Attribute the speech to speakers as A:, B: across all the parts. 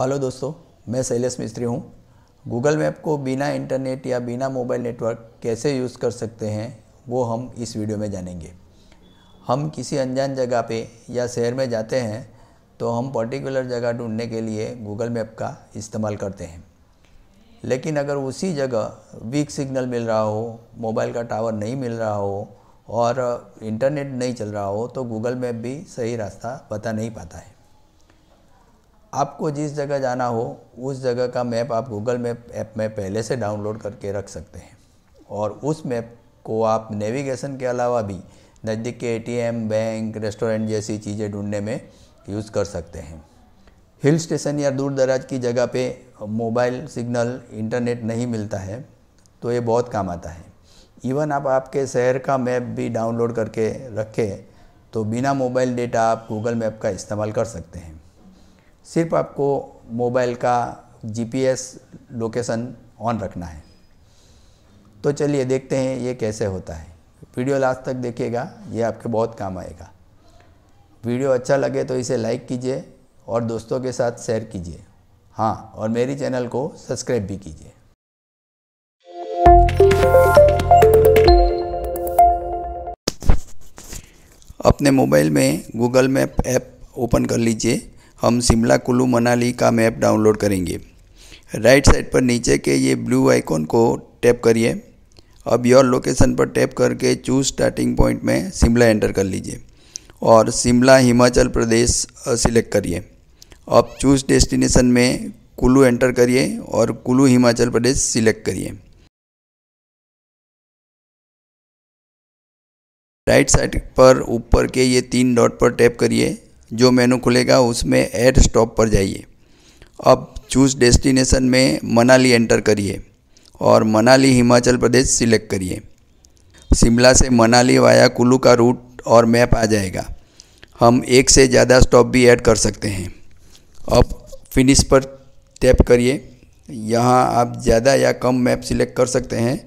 A: hello दोस्तों मैं शैलेश मिस्त्री हूँ गूगल मैप को बिना इंटरनेट या बिना मोबाइल नेटवर्क कैसे यूज़ कर सकते हैं वो हम इस वीडियो में जानेंगे हम किसी अनजान जगह पे या शहर में जाते हैं तो हम पर्टिकुलर जगह ढूंढने के लिए गूगल मैप का इस्तेमाल करते हैं लेकिन अगर उसी जगह वीक सिग्नल मिल रहा हो मोबाइल का टावर नहीं मिल रहा हो और इंटरनेट नहीं चल रहा हो तो गूगल मैप भी सही रास्ता बता नहीं पाता है आपको जिस जगह जाना हो उस जगह का मैप आप गूगल मैप ऐप में पहले से डाउनलोड करके रख सकते हैं और उस मैप को आप नेविगेशन के अलावा भी नज़दीक के एटीएम, बैंक रेस्टोरेंट जैसी चीज़ें ढूंढने में यूज़ कर सकते हैं हिल स्टेशन या दूर दराज की जगह पे मोबाइल सिग्नल इंटरनेट नहीं मिलता है तो ये बहुत काम आता है इवन आप आपके शहर का मैप भी डाउनलोड करके रखें तो बिना मोबाइल डेटा आप गूगल मैप का इस्तेमाल कर सकते हैं सिर्फ आपको मोबाइल का जीपीएस लोकेशन ऑन रखना है तो चलिए देखते हैं ये कैसे होता है वीडियो लास्ट तक देखिएगा ये आपके बहुत काम आएगा वीडियो अच्छा लगे तो इसे लाइक कीजिए और दोस्तों के साथ शेयर कीजिए हाँ और मेरी चैनल को सब्सक्राइब भी कीजिए अपने मोबाइल में गूगल मैप ऐप ओपन कर लीजिए हम शिमला कुल्लू मनाली का मैप डाउनलोड करेंगे राइट साइड पर नीचे के ये ब्लू आइकॉन को टैप करिए अब योर लोकेशन पर टैप करके चूज स्टार्टिंग पॉइंट में शिमला एंटर कर लीजिए और शिमला हिमाचल प्रदेश सिलेक्ट करिए अब चूज डेस्टिनेशन में कुल्लू एंटर करिए और कुल्लू हिमाचल प्रदेश सिलेक्ट करिए राइट साइड पर ऊपर के ये तीन डॉट पर टैप करिए जो मेनू खुलेगा उसमें एड स्टॉप पर जाइए अब चूज़ डेस्टिनेशन में मनाली एंटर करिए और मनाली हिमाचल प्रदेश सिलेक्ट करिए शिमला से मनाली वाया कुल्लू का रूट और मैप आ जाएगा हम एक से ज़्यादा स्टॉप भी ऐड कर सकते हैं अब फिनिश पर टैप करिए यहाँ आप ज़्यादा या कम मैप सिलेक्ट कर सकते हैं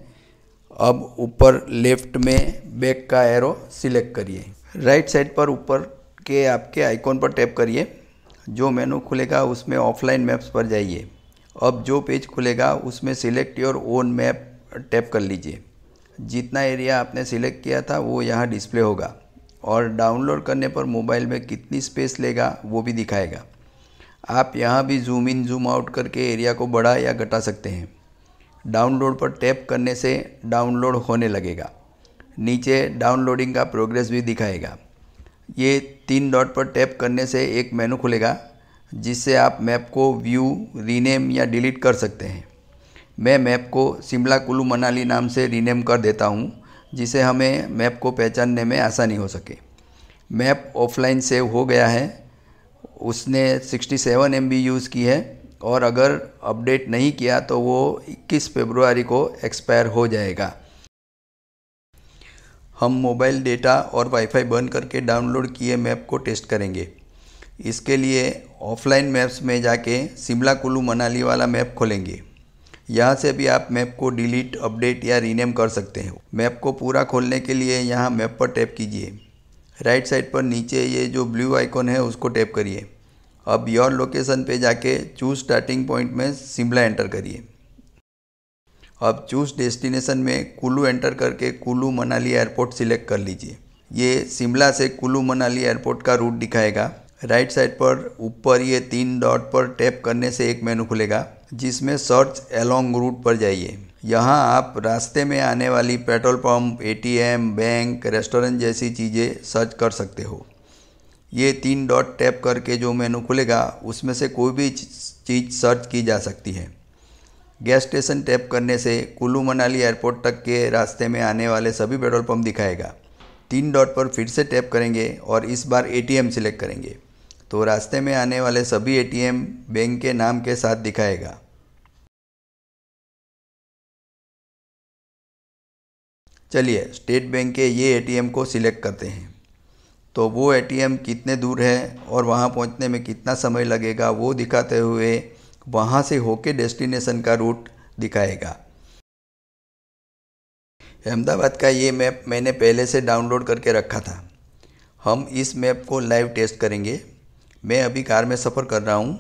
A: अब ऊपर लेफ्ट में बैक का एरो सिलेक्ट करिए राइट साइड पर ऊपर के आपके आइकॉन पर टैप करिए जो मेनू खुलेगा उसमें ऑफलाइन मैप्स पर जाइए अब जो पेज खुलेगा उसमें select your own map tap कर लीजिए जितना एरिया आपने सिलेक्ट किया था वो यहाँ डिस्प्ले होगा और डाउनलोड करने पर मोबाइल में कितनी स्पेस लेगा वो भी दिखाएगा आप यहाँ भी जूम इन जूम आउट करके एरिया को बढ़ा या घटा सकते हैं डाउनलोड पर टैप करने से डाउनलोड होने लगेगा नीचे डाउनलोडिंग का प्रोग्रेस भी दिखाएगा ये तीन डॉट पर टैप करने से एक मेनू खुलेगा जिससे आप मैप को व्यू रीनेम या डिलीट कर सकते हैं मैं मैप को शिमला कुल्लू मनाली नाम से रीनेम कर देता हूँ जिसे हमें मैप को पहचानने में आसानी हो सके मैप ऑफलाइन सेव हो गया है उसने 67 सेवन यूज़ की है और अगर अपडेट नहीं किया तो वो 21 फरवरी को एक्सपायर हो जाएगा हम मोबाइल डेटा और वाईफाई बंद करके डाउनलोड किए मैप को टेस्ट करेंगे इसके लिए ऑफलाइन मैप्स में जाके शिमला कुल्लू मनाली वाला मैप खोलेंगे यहाँ से भी आप मैप को डिलीट अपडेट या रीनेम कर सकते हो मैप को पूरा खोलने के लिए यहाँ मैप पर टैप कीजिए राइट साइड पर नीचे ये जो ब्लू आइकॉन है उसको टैप करिए अब योर लोकेशन पे जाके चूज स्टार्टिंग पॉइंट में शिमला एंटर करिए अब चूज डेस्टिनेशन में कुल्लू एंटर करके कुल्लू मनाली एयरपोर्ट सिलेक्ट कर लीजिए ये शिमला से कुल्लू मनाली एयरपोर्ट का रूट दिखाएगा राइट साइड पर ऊपर ये तीन डॉट पर टैप करने से एक मेनू खुलेगा जिसमें सर्च अलोंग रूट पर जाइए यहाँ आप रास्ते में आने वाली petrol pump ATM, bank restaurant जैसी चीज़ें सर्च कर सकते हो ये तीन डॉट टैप करके जो मेनू खुलेगा उसमें से कोई भी चीज़ सर्च की जा सकती है गैस स्टेशन टैप करने से कुल्लू मनाली एयरपोर्ट तक के रास्ते में आने वाले सभी पेट्रोल पंप दिखाएगा तीन डॉट पर फिर से टैप करेंगे और इस बार एटीएम सिलेक्ट करेंगे तो रास्ते में आने वाले सभी ए बैंक के नाम के साथ दिखाएगा चलिए स्टेट बैंक के ये ए को सिलेक्ट करते हैं तो वो ए कितने दूर है और वहाँ पहुँचने में कितना समय लगेगा वो दिखाते हुए वहाँ से होके डेस्टिनेशन का रूट दिखाएगा अहमदाबाद का ये मैप मैंने पहले से डाउनलोड करके रखा था हम इस मैप को लाइव टेस्ट करेंगे मैं अभी कार में सफ़र कर रहा हूँ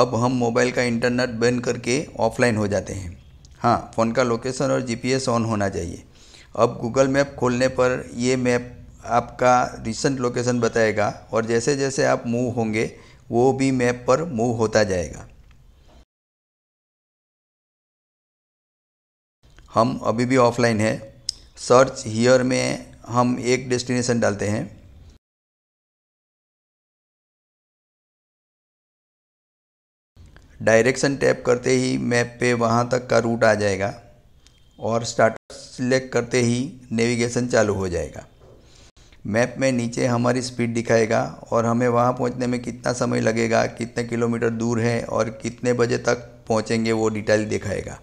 A: अब हम मोबाइल का इंटरनेट बंद करके ऑफलाइन हो जाते हैं हाँ फ़ोन का लोकेशन और जीपीएस ऑन होना चाहिए अब गूगल मैप खोलने पर यह मैप आपका रिसेंट लोकेशन बताएगा और जैसे जैसे आप मूव होंगे वो भी मैप पर मूव होता जाएगा हम अभी भी ऑफलाइन है सर्च हियर में हम एक डेस्टिनेशन डालते हैं डायरेक्शन टैप करते ही मैप पे वहाँ तक का रूट आ जाएगा और स्टार्ट सिलेक्ट करते ही नेविगेशन चालू हो जाएगा मैप में नीचे हमारी स्पीड दिखाएगा और हमें वहाँ पहुँचने में कितना समय लगेगा कितने किलोमीटर दूर है और कितने बजे तक पहुँचेंगे वो डिटेल दिखाएगा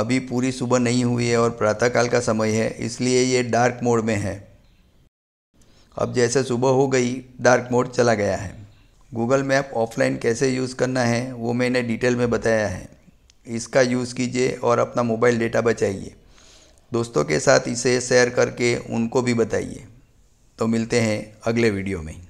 A: अभी पूरी सुबह नहीं हुई है और प्रातःकाल का समय है इसलिए ये डार्क मोड में है अब जैसे सुबह हो गई डार्क मोड चला गया है गूगल मैप ऑफलाइन कैसे यूज़ करना है वो मैंने डिटेल में बताया है इसका यूज़ कीजिए और अपना मोबाइल डेटा बचाइए दोस्तों के साथ इसे शेयर करके उनको भी बताइए तो मिलते हैं अगले वीडियो में